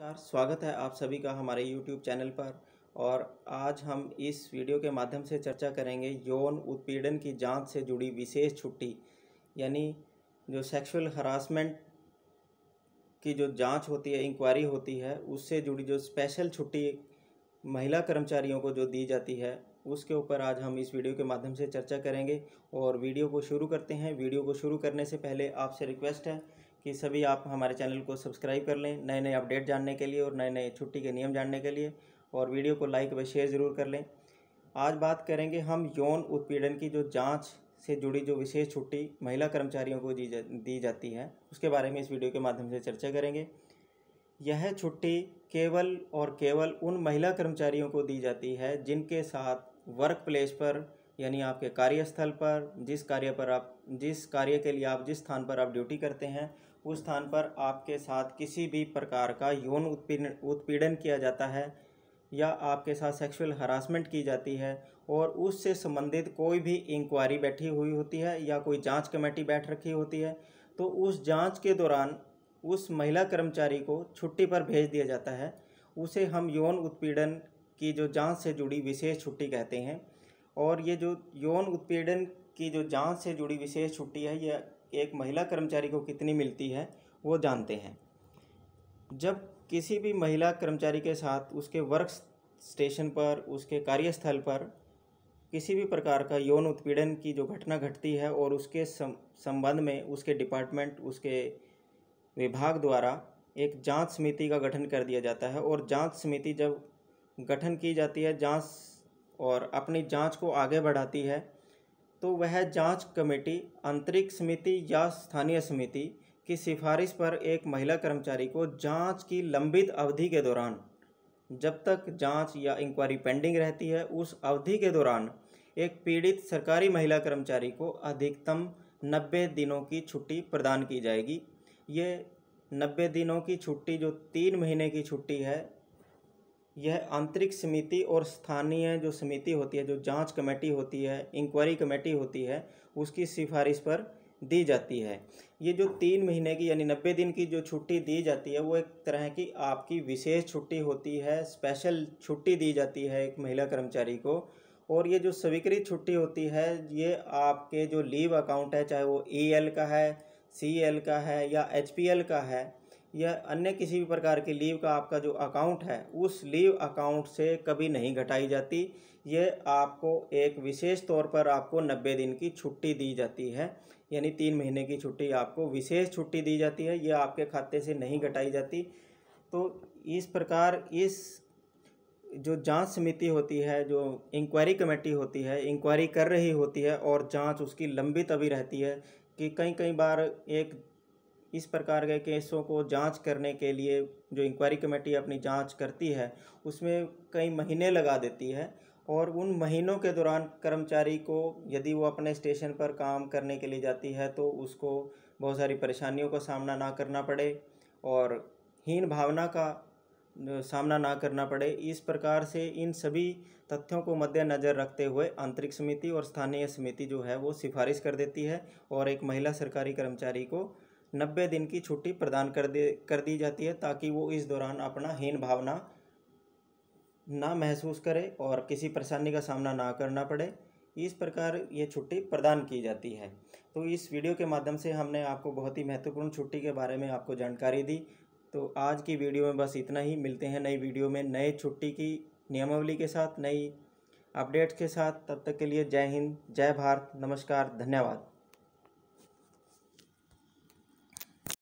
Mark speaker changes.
Speaker 1: नमस्कार स्वागत है आप सभी का हमारे YouTube चैनल पर और आज हम इस वीडियो के माध्यम से चर्चा करेंगे यौन उत्पीड़न की जांच से जुड़ी विशेष छुट्टी यानी जो सेक्सुअल हरासमेंट की जो जांच होती है इंक्वायरी होती है उससे जुड़ी जो स्पेशल छुट्टी महिला कर्मचारियों को जो दी जाती है उसके ऊपर आज हम इस वीडियो के माध्यम से चर्चा करेंगे और वीडियो को शुरू करते हैं वीडियो को शुरू करने से पहले आपसे रिक्वेस्ट है कि सभी आप हमारे चैनल को सब्सक्राइब कर लें नए नए अपडेट जानने के लिए और नए नए छुट्टी के नियम जानने के लिए और वीडियो को लाइक व शेयर ज़रूर कर लें आज बात करेंगे हम यौन उत्पीड़न की जो जाँच से जुड़ी जो विशेष छुट्टी महिला कर्मचारियों को दी जा, दी जाती है उसके बारे में इस वीडियो के माध्यम से चर्चा करेंगे यह छुट्टी केवल और केवल उन महिला कर्मचारियों को दी जाती है जिनके साथ वर्क प्लेस पर यानी आपके कार्यस्थल पर जिस कार्य पर आप जिस कार्य के लिए आप जिस स्थान पर आप ड्यूटी करते हैं उस स्थान पर आपके साथ किसी भी प्रकार का यौन उत्पीड़न उत्पीड़न किया जाता है या आपके साथ सेक्सुअल हरासमेंट की जाती है और उससे संबंधित कोई भी इंक्वायरी बैठी हुई होती है या कोई जांच कमेटी बैठ रखी होती है तो उस जांच के दौरान उस महिला कर्मचारी को छुट्टी पर भेज दिया जाता है उसे हम यौन उत्पीड़न की जो जांच से जुड़ी विशेष छुट्टी कहते हैं और ये जो यौन उत्पीड़न की जो जांच से जुड़ी विशेष छुट्टी है यह एक महिला कर्मचारी को कितनी मिलती है वो जानते हैं जब किसी भी महिला कर्मचारी के साथ उसके वर्क स्टेशन पर उसके कार्यस्थल पर किसी भी प्रकार का यौन उत्पीड़न की जो घटना घटती है और उसके संबंध में उसके डिपार्टमेंट उसके विभाग द्वारा एक जांच समिति का गठन कर दिया जाता है और जांच समिति जब गठन की जाती है जांच और अपनी जांच को आगे बढ़ाती है तो वह जांच कमेटी आंतरिक समिति या स्थानीय समिति की सिफारिश पर एक महिला कर्मचारी को जांच की लंबित अवधि के दौरान जब तक जांच या इंक्वायरी पेंडिंग रहती है उस अवधि के दौरान एक पीड़ित सरकारी महिला कर्मचारी को अधिकतम नब्बे दिनों की छुट्टी प्रदान की जाएगी ये नब्बे दिनों की छुट्टी जो तीन महीने की छुट्टी है यह आंतरिक समिति और स्थानीय जो समिति होती है जो जांच कमेटी होती है इंक्वायरी कमेटी होती है उसकी सिफारिश पर दी जाती है ये जो तीन महीने की यानी नब्बे दिन की जो छुट्टी दी जाती है वो एक तरह की आपकी विशेष छुट्टी होती है स्पेशल छुट्टी दी जाती है एक महिला कर्मचारी को और ये जो स्वीकृत छुट्टी होती है ये आपके जो लीव अकाउंट है चाहे वो ई e एल का है सी एल का है या एच पी एल का है या अन्य किसी भी प्रकार की लीव का आपका जो अकाउंट है उस लीव अकाउंट से कभी नहीं घटाई जाती ये आपको एक विशेष तौर पर आपको नब्बे दिन की छुट्टी दी जाती है यानी तीन महीने की छुट्टी आपको विशेष छुट्टी दी जाती है ये आपके खाते से नहीं घटाई जाती तो इस प्रकार इस जो जांच समिति होती है जो इंक्वायरी कमेटी होती है इंक्वायरी कर रही होती है और जांच उसकी लंबित अभी रहती है कि कई कई बार एक इस प्रकार के केसों को जांच करने के लिए जो इंक्वायरी कमेटी अपनी जांच करती है उसमें कई महीने लगा देती है और उन महीनों के दौरान कर्मचारी को यदि वो अपने स्टेशन पर काम करने के लिए जाती है तो उसको बहुत सारी परेशानियों का सामना ना करना पड़े और हीन भावना का सामना ना करना पड़े इस प्रकार से इन सभी तथ्यों को मद्देनज़र रखते हुए आंतरिक समिति और स्थानीय समिति जो है वो सिफारिश कर देती है और एक महिला सरकारी कर्मचारी को नब्बे दिन की छुट्टी प्रदान कर दे कर दी जाती है ताकि वो इस दौरान अपना हीन भावना ना महसूस करे और किसी परेशानी का सामना ना करना पड़े इस प्रकार ये छुट्टी प्रदान की जाती है तो इस वीडियो के माध्यम से हमने आपको बहुत ही महत्वपूर्ण छुट्टी के बारे में आपको जानकारी दी तो आज की वीडियो में बस इतना ही मिलते हैं नई वीडियो में नए छुट्टी की नियमावली के साथ नई अपडेट्स के साथ तब तक के लिए जय हिंद जय भारत नमस्कार धन्यवाद